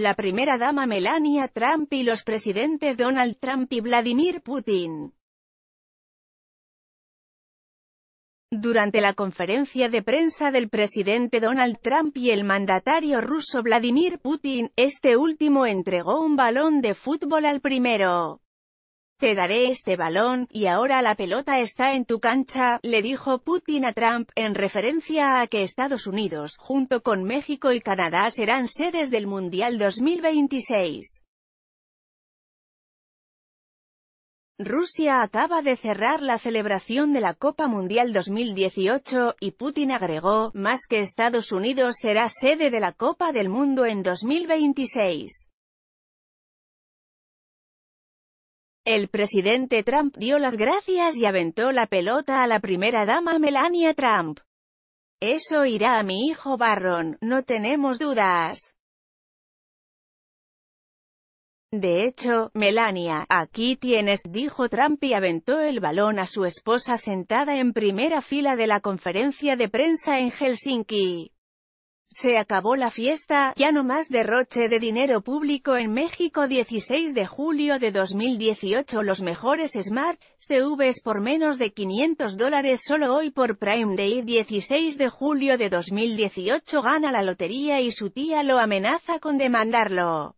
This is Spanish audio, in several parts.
la primera dama Melania Trump y los presidentes Donald Trump y Vladimir Putin. Durante la conferencia de prensa del presidente Donald Trump y el mandatario ruso Vladimir Putin, este último entregó un balón de fútbol al primero. Te daré este balón, y ahora la pelota está en tu cancha, le dijo Putin a Trump, en referencia a que Estados Unidos, junto con México y Canadá serán sedes del Mundial 2026. Rusia acaba de cerrar la celebración de la Copa Mundial 2018, y Putin agregó, más que Estados Unidos será sede de la Copa del Mundo en 2026. El presidente Trump dio las gracias y aventó la pelota a la primera dama Melania Trump. Eso irá a mi hijo Barron, no tenemos dudas. De hecho, Melania, aquí tienes, dijo Trump y aventó el balón a su esposa sentada en primera fila de la conferencia de prensa en Helsinki. Se acabó la fiesta, ya no más derroche de dinero público en México 16 de julio de 2018 Los mejores Smart CVs por menos de 500 dólares solo hoy por Prime Day 16 de julio de 2018 gana la lotería y su tía lo amenaza con demandarlo.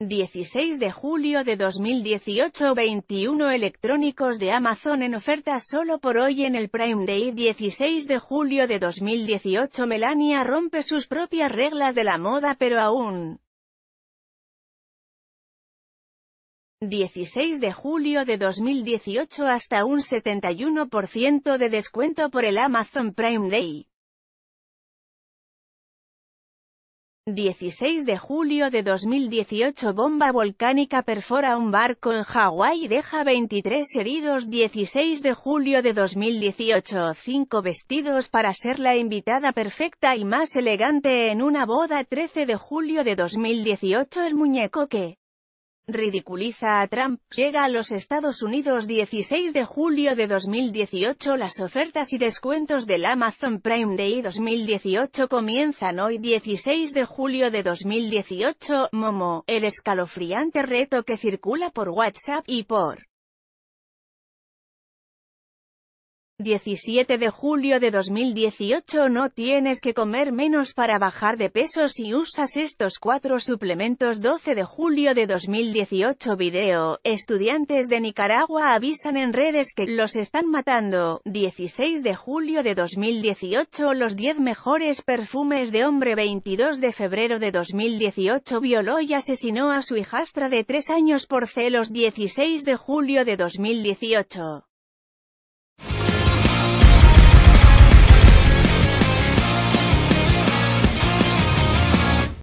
16 de julio de 2018 21 electrónicos de Amazon en oferta solo por hoy en el Prime Day 16 de julio de 2018 Melania rompe sus propias reglas de la moda pero aún 16 de julio de 2018 hasta un 71% de descuento por el Amazon Prime Day 16 de julio de 2018 Bomba volcánica perfora un barco en Hawái y deja 23 heridos 16 de julio de 2018 5 vestidos para ser la invitada perfecta y más elegante en una boda 13 de julio de 2018 El muñeco que ridiculiza a Trump, llega a los Estados Unidos 16 de julio de 2018 Las ofertas y descuentos del Amazon Prime Day 2018 comienzan hoy 16 de julio de 2018, Momo, el escalofriante reto que circula por WhatsApp y por 17 de julio de 2018 No tienes que comer menos para bajar de peso si usas estos cuatro suplementos 12 de julio de 2018 Video, estudiantes de Nicaragua avisan en redes que los están matando 16 de julio de 2018 Los 10 mejores perfumes de hombre 22 de febrero de 2018 Violó y asesinó a su hijastra de 3 años por celos 16 de julio de 2018